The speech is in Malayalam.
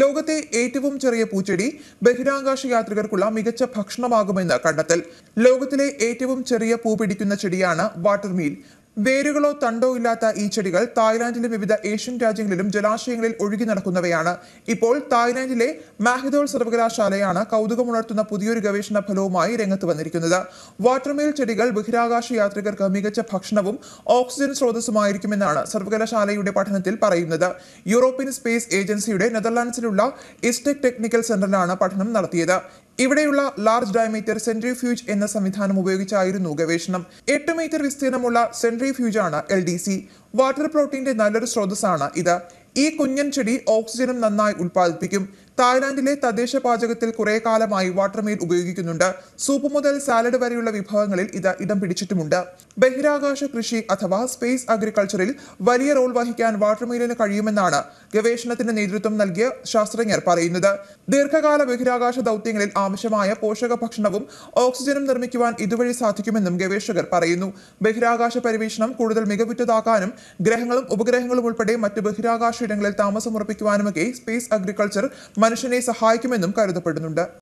ലോകത്തെ ഏറ്റവും ചെറിയ പൂച്ചെടി ബഹിരാകാശ യാത്രികർക്കുള്ള മികച്ച ഭക്ഷണമാകുമെന്ന് കണ്ടെത്തൽ ലോകത്തിലെ ഏറ്റവും ചെറിയ പൂ പിടിക്കുന്ന ചെടിയാണ് വാട്ടർമീൽ വേരുകളോ തണ്ടോ ഇല്ലാത്ത ഈ ചെടികൾ തായ്ലാന്റിലെ വിവിധ ഏഷ്യൻ രാജ്യങ്ങളിലും ജലാശയങ്ങളിൽ ഒഴുകി നടക്കുന്നവയാണ് ഇപ്പോൾ തായ്ലാന്റിലെ മാഹിദോൾ സർവകലാശാലയാണ് കൗതുകമുണർത്തുന്ന പുതിയൊരു ഗവേഷണ ഫലവുമായി രംഗത്ത് വന്നിരിക്കുന്നത് വാട്ടർമേൽ ചെടികൾ ബഹിരാകാശ യാത്രികർക്ക് മികച്ച ഭക്ഷണവും ഓക്സിജൻ സ്രോതസ്സുമായിരിക്കുമെന്നാണ് സർവകലാശാലയുടെ പഠനത്തിൽ പറയുന്നത് യൂറോപ്യൻ സ്പേസ് ഏജൻസിയുടെ നെതർലാൻഡ്സിലുള്ള ഇസ്റ്റെക് ടെക്നിക്കൽ സെന്ററിലാണ് പഠനം നടത്തിയത് ഇവിടെയുള്ള ലാർജ് ഡയമീറ്റർ സെൻട്രിഫ്യൂജ് എന്ന സംവിധാനം ഉപയോഗിച്ചായിരുന്നു ഗവേഷണം എട്ട് മീറ്റർ വിസ്തീർണമുള്ള ഫ്യൂജാണ് എൽ ഡി സി വാട്ടർ പ്രോട്ടീന്റെ നല്ലൊരു സ്രോതസ്സാണ് ഇത് ഈ കുഞ്ഞൻ ചെടി ഓക്സിജനും നന്നായി ഉൽപ്പാദിപ്പിക്കും തായ്ലാന്റിലെ തദ്ദേശ പാചകത്തിൽ കുറേ കാലമായി വാട്ടർമെയിൽ ഉപയോഗിക്കുന്നുണ്ട് സൂപ്പ് മുതൽ സാലഡ് വരെയുള്ള വിഭവങ്ങളിൽ ഇത് ഇടം പിടിച്ചിട്ടുമുണ്ട് ബഹിരാകാശ കൃഷി അഥവാ സ്പേസ് അഗ്രികൾച്ചറിൽ വലിയ റോൾ വഹിക്കാൻ വാട്ടർമെയിലിന് കഴിയുമെന്നാണ് ഗവേഷണത്തിന്റെ നേതൃത്വം നൽകിയ ശാസ്ത്രജ്ഞർ പറയുന്നത് ദീർഘകാല ബഹിരാകാശ ദൗത്യങ്ങളിൽ ആവശ്യമായ പോഷക ഭക്ഷണവും ഓക്സിജനും നിർമ്മിക്കുവാൻ ഇതുവഴി സാധിക്കുമെന്നും ഗവേഷകർ പറയുന്നു ബഹിരാകാശ പരിവേഷണം കൂടുതൽ മികവുറ്റതാക്കാനും ഗ്രഹങ്ങളും ഉപഗ്രഹങ്ങളും ഉൾപ്പെടെ മറ്റ് ബഹിരാകാശ ആവാസയിടങ്ങളിൽ താമസമുറപ്പിക്കുവാനുമൊക്കെ സ്പേസ് അഗ്രികൾച്ചർ മനുഷ്യനെ സഹായിക്കുമെന്നും കരുതപ്പെടുന്നുണ്ട്